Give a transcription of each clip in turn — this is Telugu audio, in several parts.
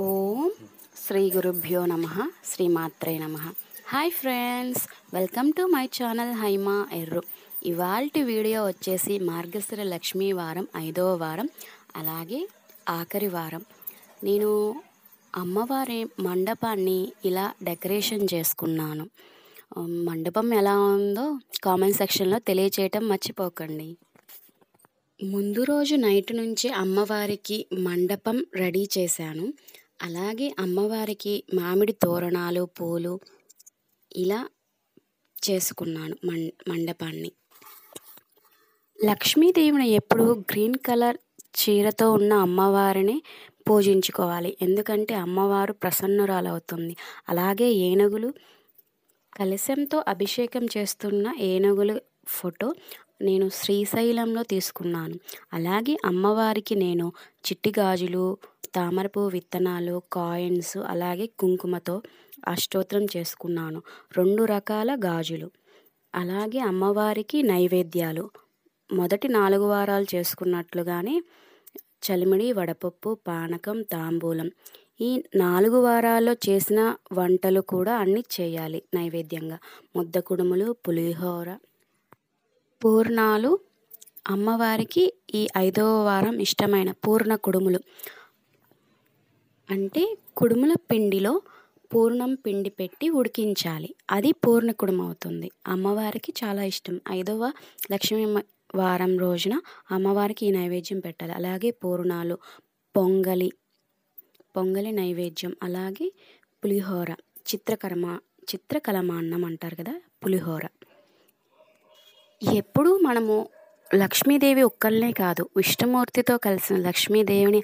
ఓం శ్రీ గురుభ్యో నమ శ్రీమాత్రే నమ hi friends welcome to my channel Haima Erru ఇవాల్టి వీడియో వచ్చేసి మార్గశ్రీ లక్ష్మీ వారం ఐదవ వారం అలాగే ఆఖరి వారం నేను అమ్మవారి మండపాన్ని ఇలా డెకరేషన్ చేసుకున్నాను మండపం ఎలా ఉందో కామెంట్ సెక్షన్లో తెలియచేయటం మర్చిపోకండి ముందు రోజు నైట్ నుంచి అమ్మవారికి మండపం రెడీ చేశాను అలాగే అమ్మవారికి మామిడి తోరణాలు పూలు ఇలా చేసుకున్నాను మం మండపాన్ని లక్ష్మీదేవిని ఎప్పుడు గ్రీన్ కలర్ చీరతో ఉన్న అమ్మవారిని పూజించుకోవాలి ఎందుకంటే అమ్మవారు ప్రసన్నురాలవుతుంది అలాగే ఏనుగులు కలశంతో అభిషేకం చేస్తున్న ఏనుగులు ఫోటో నేను శ్రీశైలంలో తీసుకున్నాను అలాగే అమ్మవారికి నేను చిట్టి గాజులు తామరపువ్వు విత్తనాలు కాయిన్స్ అలాగే కుంకుమతో అష్టోత్రం చేసుకున్నాను రెండు రకాల గాజులు అలాగే అమ్మవారికి నైవేద్యాలు మొదటి నాలుగు వారాలు చేసుకున్నట్లుగానే చలిమిడి వడపప్పు పానకం తాంబూలం ఈ నాలుగు వారాల్లో చేసిన వంటలు కూడా అన్నీ చేయాలి నైవేద్యంగా ముద్ద కుడుములు పులిహోర పూర్ణాలు అమ్మవారికి ఈ ఐదవ వారం ఇష్టమైన పూర్ణ కుడుములు అంటే కుడుముల పిండిలో పూర్ణం పిండి పెట్టి ఉడికించాలి అది పూర్ణ కుడుము అవుతుంది అమ్మవారికి చాలా ఇష్టం ఐదవ లక్ష్మీ వారం రోజున అమ్మవారికి ఈ నైవేద్యం పెట్టాలి అలాగే పూర్ణాలు పొంగలి పొంగలి నైవేద్యం అలాగే పులిహోర చిత్రకర్మ చిత్రకలమాన్నం అంటారు కదా పులిహోర ఎప్పుడూ మనము లక్ష్మీదేవి ఒక్కళ్ళనే కాదు విష్ణుమూర్తితో కలిసిన లక్ష్మీదేవిని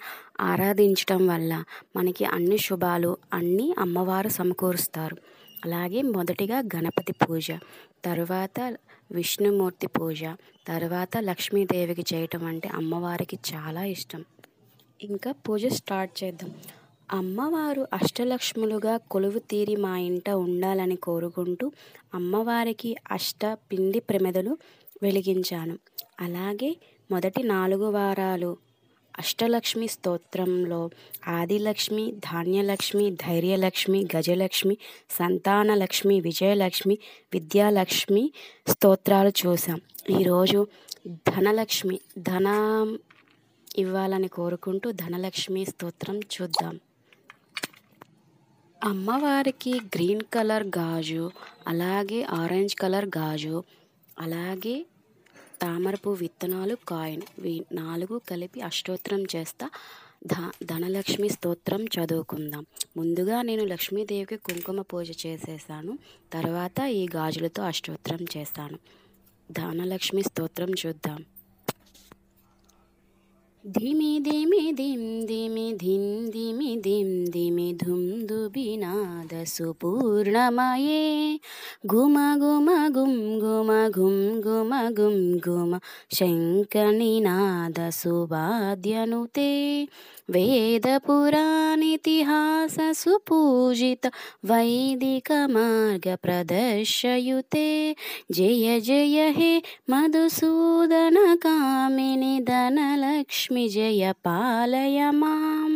ఆరాధించటం వల్ల మనకి అన్ని శుభాలు అన్నీ అమ్మవారు సమకూరుస్తారు అలాగే మొదటిగా గణపతి పూజ తర్వాత విష్ణుమూర్తి పూజ తర్వాత లక్ష్మీదేవికి చేయటం అంటే అమ్మవారికి చాలా ఇష్టం ఇంకా పూజ స్టార్ట్ చేద్దాం అమ్మవారు అష్టలక్ష్ములుగా కొలువు తీరి మా ఇంట ఉండాలని కోరుకుంటూ అమ్మవారికి అష్ట పిండి ప్రమెదలు వెలిగించాను అలాగే మొదటి నాలుగు వారాలు అష్టలక్ష్మి స్తోత్రంలో ఆదిలక్ష్మి ధాన్యలక్ష్మి ధైర్యలక్ష్మి గజలక్ష్మి సంతానలక్ష్మి విజయలక్ష్మి విద్యాలక్ష్మి స్తోత్రాలు చూసాం ఈరోజు ధనలక్ష్మి ధన ఇవ్వాలని కోరుకుంటూ ధనలక్ష్మి స్తోత్రం చూద్దాం అమ్మవారికి గ్రీన్ కలర్ గాజు అలాగే ఆరెంజ్ కలర్ గాజు అలాగే తామరపు విత్తనాలు కాయిన్ నాలుగు కలిపి అష్టోత్తరం చేస్తా ధ ధనలక్ష్మి స్తోత్రం చదువుకుందాం ముందుగా నేను లక్ష్మీదేవికి కుంకుమ పూజ చేసేసాను తర్వాత ఈ గాజులతో అష్టోత్తరం చేస్తాను ధనలక్ష్మి స్తోత్రం చూద్దాం धीमि दिमि दिं दिमि धीं दिमि दिं दिमि धुं धुवि नादसुपूर्णमये गुम गुम गुं गुम गुं गुम गुं गुम शङ्कनिनादसुवाद्यनुते वेदपुराणितिहासुपूजित प्रदर्शयुते जय जय हे धनलक्ष्मी విజయ జయ పాలయ మాం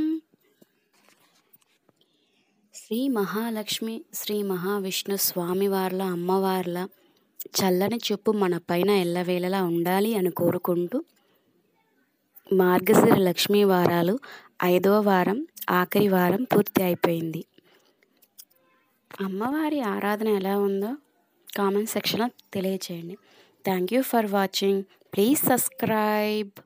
శ్రీ మహాలక్ష్మి శ్రీ మహావిష్ణు స్వామివార్ల అమ్మవార్ల చల్లని చెప్పు మన పైన ఎల్లవేళలా ఉండాలి అని కోరుకుంటూ మార్గశిర లక్ష్మీ వారాలు ఐదవ వారం ఆఖరి వారం పూర్తి అయిపోయింది అమ్మవారి ఆరాధన ఎలా ఉందో కామెంట్ సెక్షన్లో తెలియచేయండి thank you for watching please subscribe